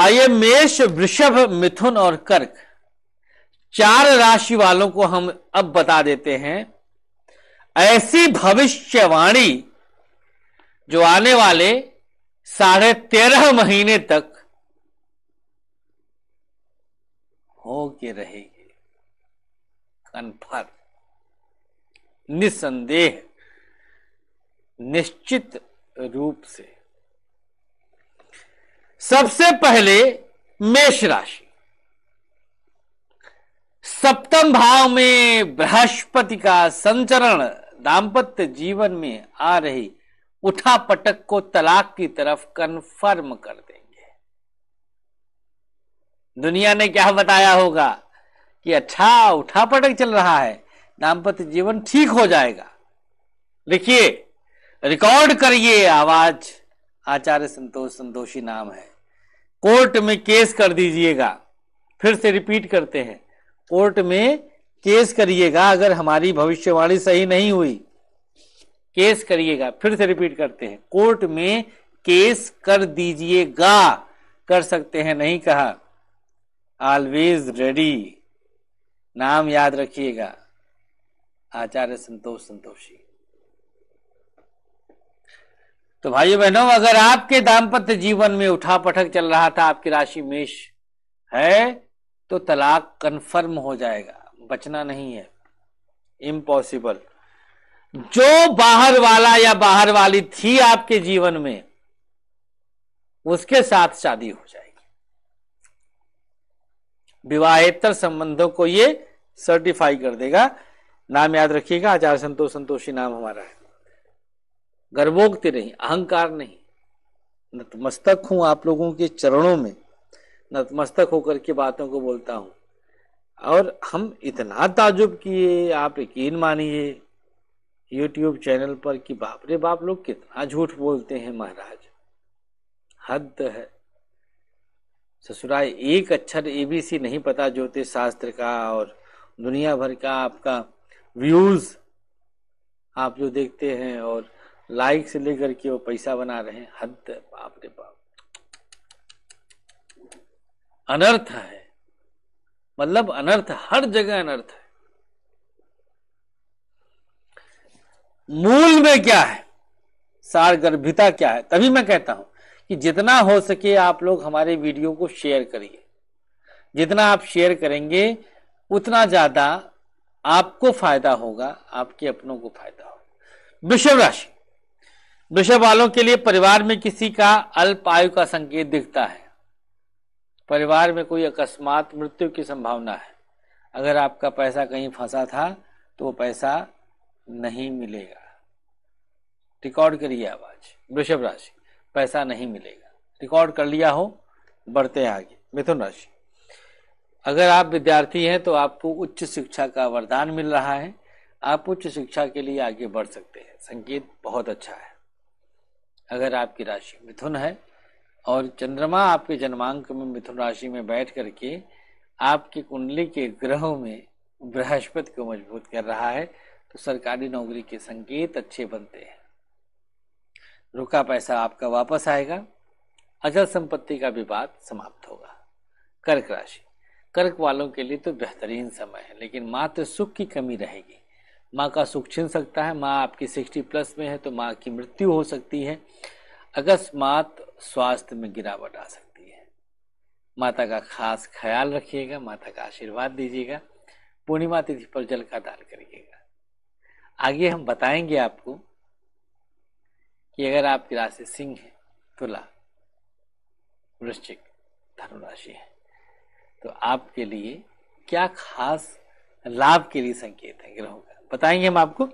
आइए मेष वृषभ मिथुन और कर्क चार राशि वालों को हम अब बता देते हैं ऐसी भविष्यवाणी जो आने वाले साढ़े तेरह महीने तक हो के रहेगी कन्फर्म निसंदेह निश्चित रूप से सबसे पहले मेष राशि सप्तम भाव में बृहस्पति का संचरण दाम्पत्य जीवन में आ रही उठा पटक को तलाक की तरफ कन्फर्म कर देंगे दुनिया ने क्या बताया होगा कि अच्छा उठा पटक चल रहा है दाम्पत्य जीवन ठीक हो जाएगा देखिए रिकॉर्ड करिए आवाज आचार्य संतोष संतोषी नाम है कोर्ट में केस कर दीजिएगा फिर से रिपीट करते हैं कोर्ट में केस करिएगा अगर हमारी भविष्यवाणी सही नहीं हुई केस करिएगा फिर से रिपीट करते हैं कोर्ट में केस कर दीजिएगा कर सकते हैं नहीं कहा ऑलवेज रेडी नाम याद रखिएगा आचार्य संतोष संतोषी तो भाई बहनों अगर आपके दाम्पत्य जीवन में उठा पटक चल रहा था आपकी राशि मेष है तो तलाक कन्फर्म हो जाएगा बचना नहीं है इम्पॉसिबल जो बाहर वाला या बाहर वाली थी आपके जीवन में उसके साथ शादी हो जाएगी विवाहेतर संबंधों को ये सर्टिफाई कर देगा नाम याद रखिएगा आचार्य संतोष संतोषी नाम हमारा है गर्भोक्ति नहीं अहंकार नहीं नतमस्तक हूं आप लोगों के चरणों में नतमस्तक होकर के बातों को बोलता हूं और हम इतना ताजुब किए आप यकीन मानिए यूट्यूब चैनल पर कि बाप रे बाप लोग कितना झूठ बोलते हैं महाराज हद है ससुराल एक अक्षर एबीसी नहीं पता ज्योतिष शास्त्र का और दुनिया भर का आपका व्यूज आप जो देखते हैं और लाइक से लेकर के वो पैसा बना रहे हैं हद बाप रे बाप अनर्थ है मतलब अनर्थ हर जगह अनर्थ है मूल में क्या है सार गर्भिता क्या है तभी मैं कहता हूं कि जितना हो सके आप लोग हमारे वीडियो को शेयर करिए जितना आप शेयर करेंगे उतना ज्यादा आपको फायदा होगा आपके अपनों को फायदा होगा वृषभ राशि वृषभ वालों के लिए परिवार में किसी का अल्प आयु का संकेत दिखता है परिवार में कोई अकस्मात मृत्यु की संभावना है अगर आपका पैसा कहीं फंसा था तो वो पैसा नहीं मिलेगा रिकॉर्ड करिए आवाज वृषभ राशि पैसा नहीं मिलेगा रिकॉर्ड कर लिया हो बढ़ते आगे मिथुन राशि अगर आप विद्यार्थी हैं तो आपको उच्च शिक्षा का वरदान मिल रहा है आप उच्च शिक्षा के लिए आगे बढ़ सकते हैं संकेत बहुत अच्छा है अगर आपकी राशि मिथुन है और चंद्रमा आपके जन्मांक में मिथुन राशि में बैठ करके आपकी कुंडली के ग्रहों में बृहस्पति को मजबूत कर रहा है तो सरकारी नौकरी के संकेत अच्छे बनते हैं रुका पैसा आपका वापस आएगा अचल संपत्ति का विवाद समाप्त होगा कर्क राशि कर्क वालों के लिए तो बेहतरीन समय है लेकिन मात्र सुख की कमी रहेगी माँ का सुख छिन सकता है माँ आपकी सिक्सटी प्लस में है तो माँ की मृत्यु हो सकती है अकस्मात स्वास्थ्य में गिरावट आ सकती है माता का खास ख्याल रखिएगा माता का आशीर्वाद दीजिएगा पूर्णिमा तिथि पर जल का दान करिएगा आगे हम बताएंगे आपको कि अगर आपकी राशि सिंह है तुला वृश्चिक धनुराशि है तो आपके लिए क्या खास लाभ के लिए संकेत है ग्रहों का बताएंगे हम आपको